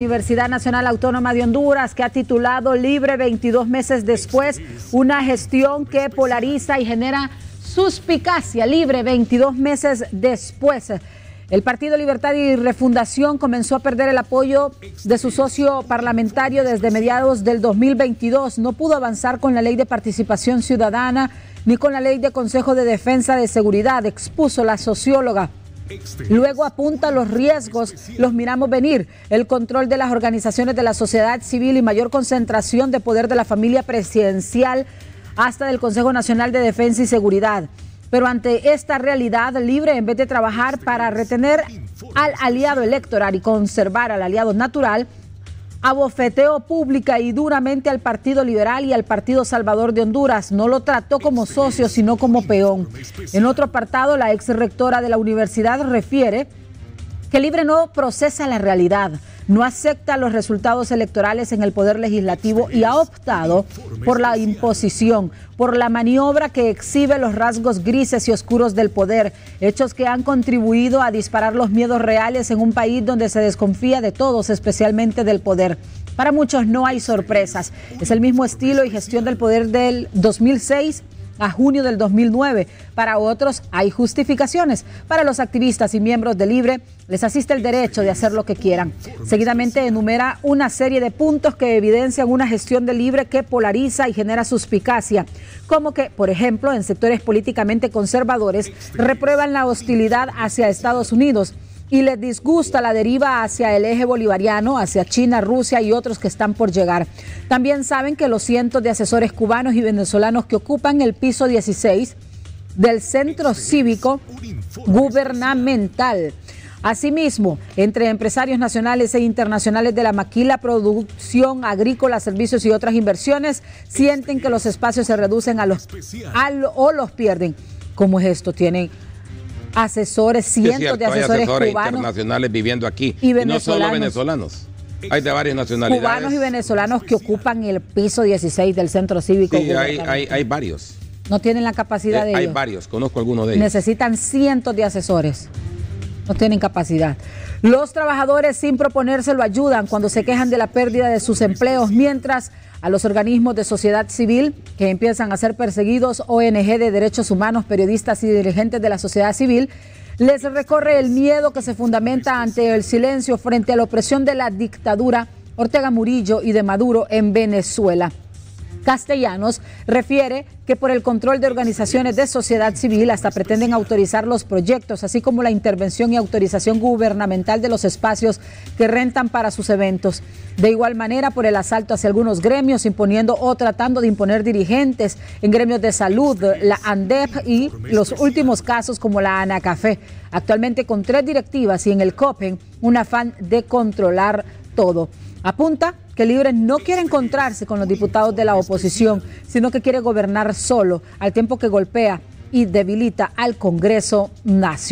Universidad Nacional Autónoma de Honduras, que ha titulado Libre 22 meses después, una gestión que polariza y genera suspicacia. Libre 22 meses después. El Partido Libertad y Refundación comenzó a perder el apoyo de su socio parlamentario desde mediados del 2022. No pudo avanzar con la ley de participación ciudadana ni con la ley de Consejo de Defensa de Seguridad, expuso la socióloga. Este Luego apunta los riesgos, los miramos venir, el control de las organizaciones de la sociedad civil y mayor concentración de poder de la familia presidencial hasta del Consejo Nacional de Defensa y Seguridad. Pero ante esta realidad, Libre, en vez de trabajar este para retener al aliado electoral y conservar al aliado natural, abofeteó pública y duramente al Partido Liberal y al Partido Salvador de Honduras. No lo trató como socio, sino como peón. En otro apartado, la ex rectora de la universidad refiere que Libre no procesa la realidad no acepta los resultados electorales en el Poder Legislativo y ha optado por la imposición, por la maniobra que exhibe los rasgos grises y oscuros del poder, hechos que han contribuido a disparar los miedos reales en un país donde se desconfía de todos, especialmente del poder. Para muchos no hay sorpresas. Es el mismo estilo y gestión del poder del 2006 a junio del 2009. Para otros hay justificaciones. Para los activistas y miembros de Libre les asiste el derecho de hacer lo que quieran. Seguidamente enumera una serie de puntos que evidencian una gestión de Libre que polariza y genera suspicacia, como que, por ejemplo, en sectores políticamente conservadores reprueban la hostilidad hacia Estados Unidos y les disgusta la deriva hacia el eje bolivariano, hacia China, Rusia y otros que están por llegar. También saben que los cientos de asesores cubanos y venezolanos que ocupan el piso 16 del centro este cívico gubernamental. Asimismo, entre empresarios nacionales e internacionales de la maquila, producción agrícola, servicios y otras inversiones, sienten que los espacios se reducen a los, o los pierden. ¿Cómo es esto? Tienen asesores, cientos de asesores, cubanos internacionales viviendo aquí y, no solo venezolanos. Hay de varias nacionalidades. Cubanos y venezolanos que ocupan el piso 16 del centro cívico. hay, varios. No tienen la capacidad eh, de. Hay varios, conozco algunos de ellos. Necesitan cientos de asesores. No tienen capacidad. Los trabajadores sin proponérselo ayudan cuando se quejan de la pérdida de sus empleos, mientras a los organismos de sociedad civil que empiezan a ser perseguidos, ONG de derechos humanos, periodistas y dirigentes de la sociedad civil, les recorre el miedo que se fundamenta ante el silencio frente a la opresión de la dictadura Ortega Murillo y de Maduro en Venezuela. Castellanos refiere que por el control de organizaciones de sociedad civil hasta pretenden autorizar los proyectos, así como la intervención y autorización gubernamental de los espacios que rentan para sus eventos. De igual manera, por el asalto hacia algunos gremios, imponiendo o tratando de imponer dirigentes en gremios de salud, la ANDEP y los últimos casos como la ANACAFE, actualmente con tres directivas y en el COPEN, un afán de controlar todo. Apunta que Libre no quiere encontrarse con los diputados de la oposición, sino que quiere gobernar solo, al tiempo que golpea y debilita al Congreso Nacional.